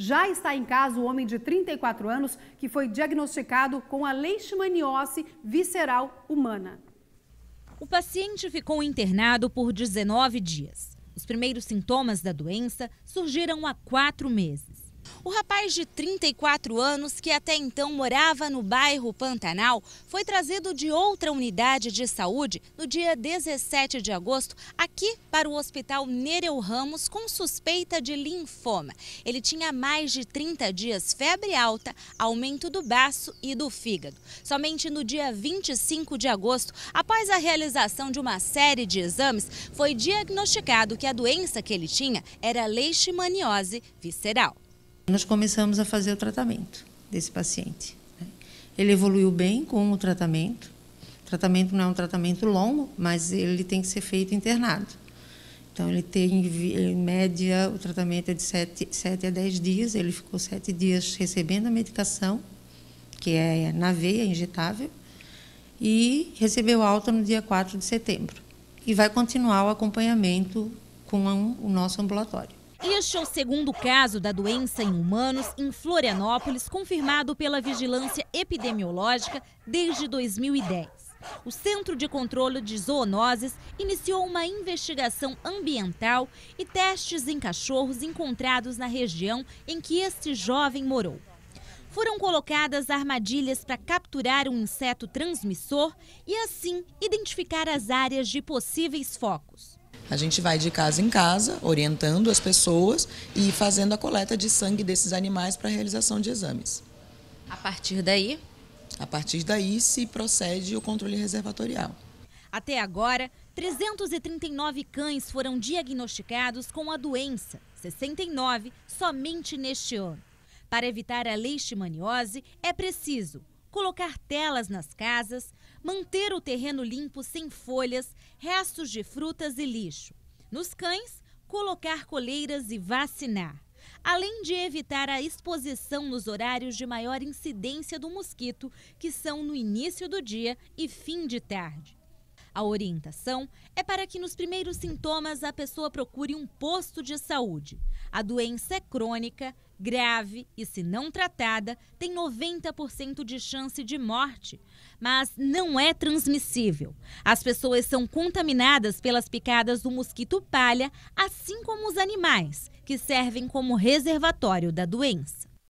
Já está em casa o homem de 34 anos que foi diagnosticado com a leishmaniose visceral humana. O paciente ficou internado por 19 dias. Os primeiros sintomas da doença surgiram há quatro meses. O rapaz de 34 anos, que até então morava no bairro Pantanal, foi trazido de outra unidade de saúde no dia 17 de agosto aqui para o Hospital Nereu Ramos com suspeita de linfoma. Ele tinha mais de 30 dias febre alta, aumento do baço e do fígado. Somente no dia 25 de agosto, após a realização de uma série de exames, foi diagnosticado que a doença que ele tinha era leishmaniose visceral nós começamos a fazer o tratamento desse paciente. Né? Ele evoluiu bem com o tratamento. O tratamento não é um tratamento longo, mas ele tem que ser feito internado. Então, ele tem, em média, o tratamento é de 7, 7 a 10 dias. Ele ficou 7 dias recebendo a medicação, que é na veia, injetável, e recebeu alta no dia 4 de setembro. E vai continuar o acompanhamento com o nosso ambulatório. Este é o segundo caso da doença em humanos em Florianópolis, confirmado pela Vigilância Epidemiológica desde 2010. O Centro de Controle de Zoonoses iniciou uma investigação ambiental e testes em cachorros encontrados na região em que este jovem morou foram colocadas armadilhas para capturar um inseto transmissor e assim identificar as áreas de possíveis focos. A gente vai de casa em casa, orientando as pessoas e fazendo a coleta de sangue desses animais para a realização de exames. A partir daí? A partir daí se procede o controle reservatorial. Até agora, 339 cães foram diagnosticados com a doença, 69 somente neste ano. Para evitar a leishmaniose, é preciso colocar telas nas casas, manter o terreno limpo sem folhas, restos de frutas e lixo. Nos cães, colocar coleiras e vacinar. Além de evitar a exposição nos horários de maior incidência do mosquito, que são no início do dia e fim de tarde. A orientação é para que nos primeiros sintomas a pessoa procure um posto de saúde. A doença é crônica, grave e, se não tratada, tem 90% de chance de morte. Mas não é transmissível. As pessoas são contaminadas pelas picadas do mosquito palha, assim como os animais, que servem como reservatório da doença.